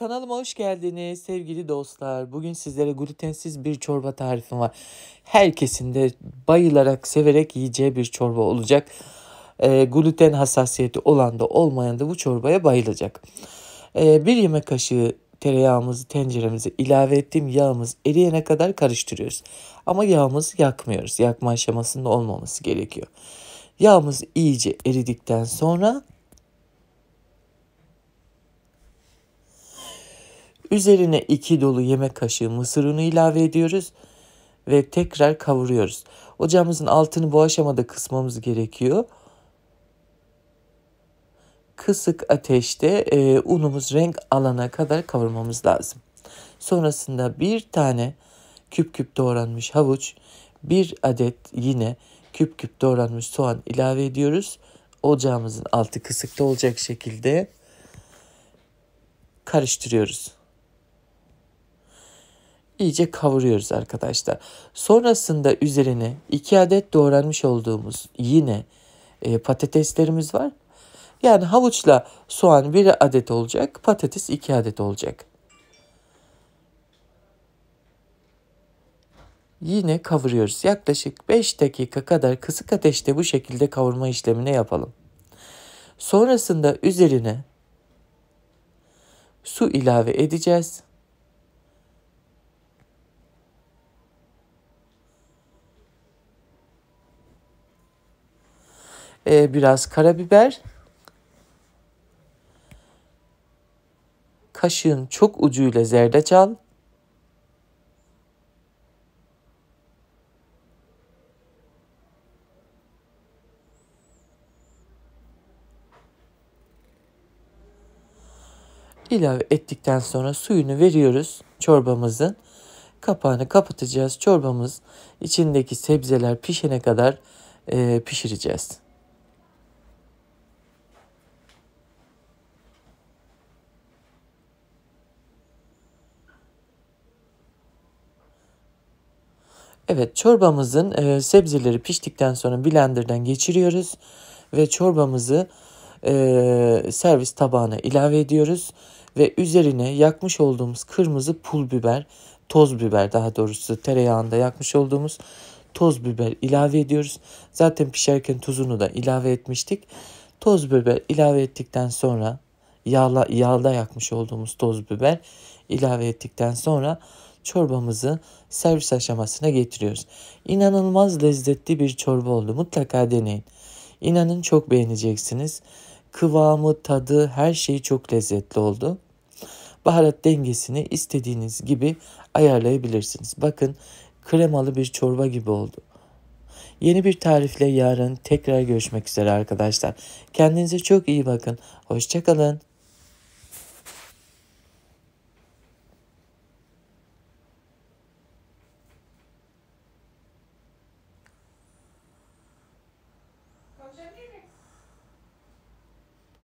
Kanalıma hoş geldiniz sevgili dostlar. Bugün sizlere glutensiz bir çorba tarifim var. Herkesin de bayılarak, severek yiyeceği bir çorba olacak. E, gluten hassasiyeti olan da olmayan da bu çorbaya bayılacak. E, bir yemek kaşığı tereyağımızı tenceremize ilave ettiğim Yağımız eriyene kadar karıştırıyoruz. Ama yağımız yakmıyoruz. Yakma aşamasında olmaması gerekiyor. Yağımız iyice eridikten sonra Üzerine iki dolu yemek kaşığı mısır unu ilave ediyoruz ve tekrar kavuruyoruz. Ocağımızın altını bu aşamada kısmamız gerekiyor. Kısık ateşte e, unumuz renk alana kadar kavurmamız lazım. Sonrasında bir tane küp küp doğranmış havuç, bir adet yine küp küp doğranmış soğan ilave ediyoruz. Ocağımızın altı kısıkta olacak şekilde karıştırıyoruz iyice kavuruyoruz arkadaşlar. Sonrasında üzerine 2 adet doğranmış olduğumuz yine e, patateslerimiz var. Yani havuçla soğan 1 adet olacak, patates 2 adet olacak. Yine kavuruyoruz. Yaklaşık 5 dakika kadar kısık ateşte bu şekilde kavurma işlemini yapalım. Sonrasında üzerine su ilave edeceğiz. e, biraz karabiber. Kaşığın çok ucuyla zerdeçal. ilave ettikten sonra suyunu veriyoruz çorbamızın. Kapağını kapatacağız. Çorbamız içindeki sebzeler pişene kadar e, pişireceğiz. Evet çorbamızın e, sebzeleri piştikten sonra blenderdan geçiriyoruz ve çorbamızı e, servis tabağına ilave ediyoruz ve üzerine yakmış olduğumuz kırmızı pul biber, toz biber daha doğrusu tereyağında yakmış olduğumuz toz biber ilave ediyoruz. Zaten pişerken tuzunu da ilave etmiştik. Toz biber ilave ettikten sonra yağla, yağda yakmış olduğumuz toz biber ilave ettikten sonra çorbamızı servis aşamasına getiriyoruz. İnanılmaz lezzetli bir çorba oldu. Mutlaka deneyin. İnanın çok beğeneceksiniz. Kıvamı, tadı, her şey çok lezzetli oldu. Baharat dengesini istediğiniz gibi ayarlayabilirsiniz. Bakın kremalı bir çorba gibi oldu. Yeni bir tarifle yarın tekrar görüşmek üzere arkadaşlar. Kendinize çok iyi bakın. Hoşçakalın.